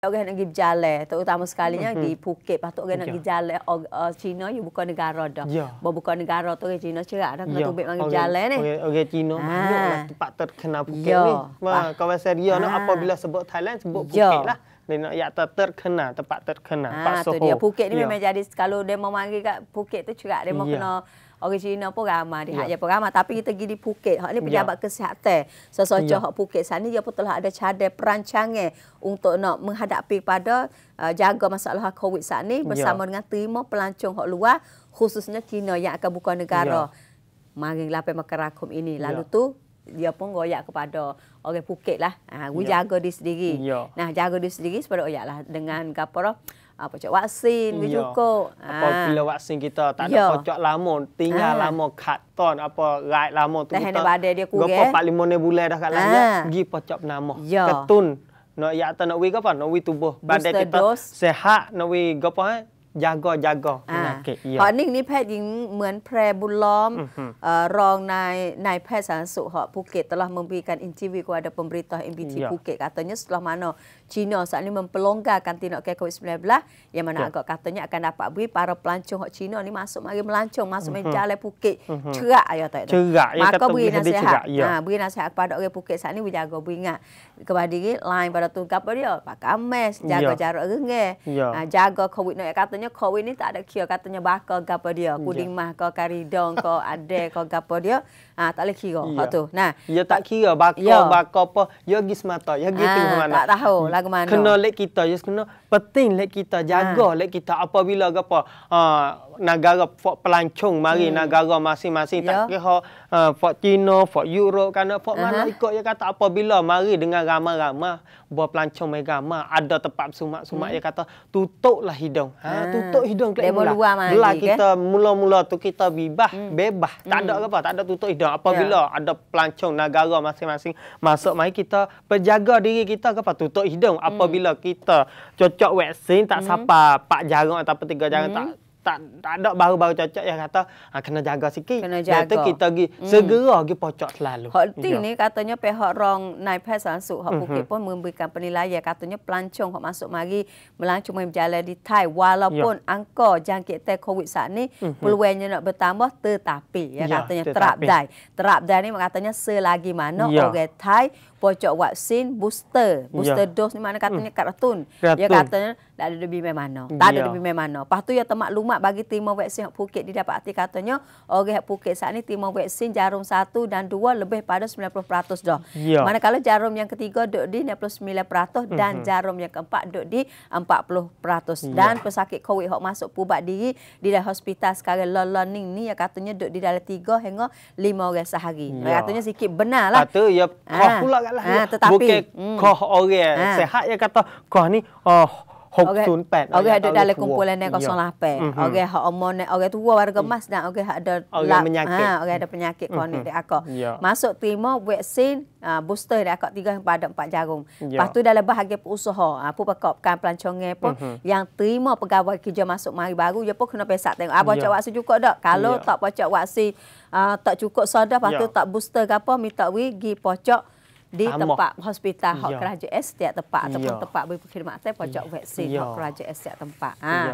Mhm. Orang nak pergi berjalan, terutama sekali mm -hmm. di Phuket. Patut orang okay. nak pergi berjalan, uh, Cina awak bukan negara dah. Yeah. Bukan negara tu orang Cina cerak dah. Yeah. Tubik orang berjalan okay. ni. Orang okay. Cina ha. Ah. banyaklah tempat terkenal Phuket yeah. ni. Ma, kawasan dia lah, ha. Ah. nak apabila sebut Thailand, sebut ya. Phuket yeah. lah. Dia nak yata terkenal, tempat terkenal. Ha, ah, Pak Dia. Phuket ni yeah. memang jadi, kalau dia mau mangi kat Phuket tu cerak, dia mau yeah. kena orang Cina pun ramai di hajat ya. pun ramai tapi kita pergi di Phuket hak ni ya. pejabat yeah. kesihatan sesoja ya. yeah. hak Phuket sana dia pun telah ada cadang perancangan untuk nak menghadapi pada uh, jaga masalah COVID saat ni bersama yeah. dengan terima pelancong hak luar khususnya Cina yang akan buka negara yeah. mari lapai makan rakum ini lalu yeah. tu dia pun goyak kepada orang Phuket lah. Ha, we yeah. jaga diri sendiri. Yeah. Nah, jaga diri sendiri sebab oyak lah dengan kapal ha, ah, pocok vaksin ke ya. cukup. Apabila ah. vaksin kita tak ada ya. pocok lama, tinggal ha. lama karton, apa, ride lama tu Dah kita. Dah dia kurang. Gapa eh. Pak Limone bulan dah kat lainnya, ha. pergi pocok penama. Ya. Ketun. Nak no, ya atau nak no, wui ke apa? Nak no, wui tubuh. Badai kita dos. sehat. Nak no, wui gapa eh? ยาก็ยาก็นาเกเอียวอนิ่งนี่แพทย์หญิงเหมือนแพรบุญล้อมรองนายนายแพทย์สาธารณสุขภูเก็ตตลอดมีการอินทิวิกว่าเดปมบริตอเอ็มบีทีภูเก็ตกาตัวนี้สลามานอชีโนสันนี้มันปลงกากันตินอแกโควิดสิบเก้ายังมันอ่ะก็กาตัวนี้กันดับบุ้ยปาร์ปลันชงของชีโนนี่มาสุมาเกมลันชงมาสุมาจ้าเลยภูเก็ตเชื่ออายุแต่เชื่อมาก็บุ้ยนะเสียหายบุ้ยนะเสียหายปาร์ดอเกภูเก็ตสันนี่วิญญาณก็บุ้ยงะกบดีไลน์ปาร์ดตุนกับเรียวปากกาเมสจ้าก็จ้าเรื่องเงี้ยจ้าก็โควิดเนี่ยกาตัว katanya kawin ni tak ada kira katanya bakal gapo dia, ya. kuding mah ke karidong ke ade ke gapo dia. Ha, tak leh kira. Ya. Ha tu. Nah. Ya tak kira bakal ya. bakal apa, ya gi semata, ya gi ha, mana. Tak tahu hmm. lagu mana. Kena lek kita, ya kena penting lek kita ah. jaga ha. lek kita apabila gapo ha, negara pelancong mari hmm. negara masing-masing tak ya. kira ha, Fak Cina, Fak Europe, kan? Fak mana ikut dia kata apabila mari dengan ramai-ramai buat pelancong mereka ada tempat sumak-sumak hmm. dia kata tutuplah hidung. Ha, ah, tutup hidung kelak mulah. Belah kita mula-mula kan? tu kita bebas, hmm. bebas. Tak hmm. ada apa, tak ada tutup hidung. Apabila yeah. ada pelancong negara masing-masing masuk mai kita berjaga diri kita ke apa tutup hidung hmm. apabila hmm. kita cocok vaksin tak hmm. sapa pak jarak atau tiga jarak hmm. tak tak tak ada baru-baru cocok yang kata ha, kena jaga sikit. Kena jaga. Itu kita pergi hmm. segera pergi pocok selalu. Hak ting ya. ni katanya pihak rong naik pas masuk hak bukit pun memberikan penilaian katanya pelancong hak masuk mari melancong main berjalan di Thai walaupun ya. angka jangkit te covid saat ni mm-hmm. peluangnya nak bertambah tetapi ya, ya katanya tetapi. terap dai. Terap dai ni katanya selagi mana ya. orang Thai pocok vaksin booster. Ya. Booster hmm. ya. dose ni mana katanya kartun. Dia katanya tak ada lebih memang mana. Tak ada ya. lebih memang mana. Lepas tu yang termaklumat bagi terima vaksin yang Phuket didapat hati katanya orang yang Phuket saat ni terima vaksin jarum 1 dan 2 lebih pada 90% dah. Ya. Manakala jarum yang ketiga dok di 99% dan hmm. jarum yang keempat dok di 40%. Ya. Dan pesakit COVID yang masuk pubat diri di dalam hospital sekarang learning ni ya katanya dok di dalam 3 hingga 5 orang sehari. Ya. Katanya sikit benar lah. Kata ya, ha. pula masalah ha, Tetapi, Bukan hmm. koh orang ha. sehat yang kata koh ni oh, 608. Orang ada dalam kumpulan ni 08. Ya. Mhm. Orang yang omong ni, orang tua warga mas dan orang yang ada lap. penyakit. Ah, orang ada penyakit mhm. kau ni dia aku. Ya. Masuk terima vaksin uh, booster dia aku tiga yang pada empat jarum. Lepas tu dalam bahagian usaha, apa pekak kan pelancongan pun mhm. yang terima pegawai kerja masuk mari baru, dia pun kena pesat tengok. Apa cakap vaksin cukup tak? Kalau tak pocok vaksin, tak cukup sodah, lepas tu tak booster ke apa, minta pergi pocok di Amor. tempat hospital hok kerajaan setiap tempat ataupun tempat berkhidmat atau pojok vaksin hok kerajaan setiap tempat. Ha. Ya.